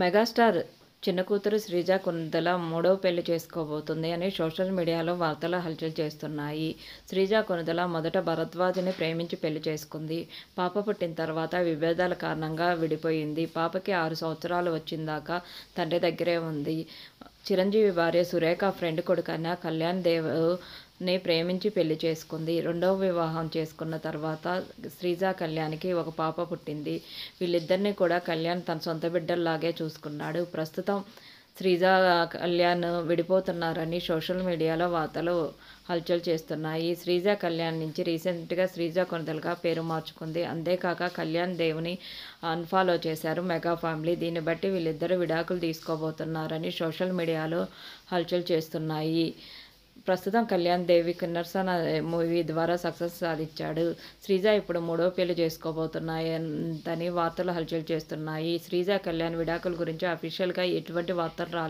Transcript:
megastar చిన్న కూతురు శ్రీజ కుందల మూడో పెళ్లి చేసుకోబోతుంది అని సోషల్ మీడియాలో వార్తలు హల్చల్ చేస్తున్నాయి శ్రీజ కొనుదల మొదట భరద్వాజని ప్రేమించి పెళ్లి చేసుకుంది పాప పుట్టిన తర్వాత విభేదాల కారణంగా విడిపోయింది పాపకి ఆరు సంవత్సరాలు వచ్చిందాక తండ్రి దగ్గరే ఉంది చిరంజీవి భార్య సురేఖ ఫ్రెండ్ కొడుకన్న కళ్యాణ్ దేవ్ ని ప్రేమించి పెళ్లి చేసుకుంది రెండవ వివాహం చేసుకున్న తర్వాత శ్రీజ కళ్యాణ్కి ఒక పాప పుట్టింది వీళ్ళిద్దరిని కూడా కళ్యాణ్ తన సొంత బిడ్డల్లాగే చూసుకున్నాడు ప్రస్తుతం శ్రీజ కళ్యాణ్ విడిపోతున్నారని సోషల్ మీడియాలో వార్తలు హల్చల్ చేస్తున్నాయి శ్రీజ కళ్యాణ్ నుంచి రీసెంట్గా శ్రీజ కొనదలుగా పేరు మార్చుకుంది అంతేకాక కళ్యాణ్ దేవుని అన్ఫాలో చేశారు మెగా ఫ్యామిలీ దీన్ని బట్టి వీళ్ళిద్దరూ విడాకులు తీసుకోబోతున్నారని సోషల్ మీడియాలో హల్చల్ చేస్తున్నాయి ప్రస్తుతం కళ్యాణ్ దేవి నర్సన్ మూవీ ద్వారా సక్సెస్ సాధించాడు శ్రీజ ఇప్పుడు మూడో పెళ్లి చేసుకోబోతున్నాయని వార్తలు హల్చల్ చేస్తున్నాయి శ్రీజ కళ్యాణ్ విడాకుల గురించి అఫీషియల్గా ఎటువంటి వార్తలు రాలేదు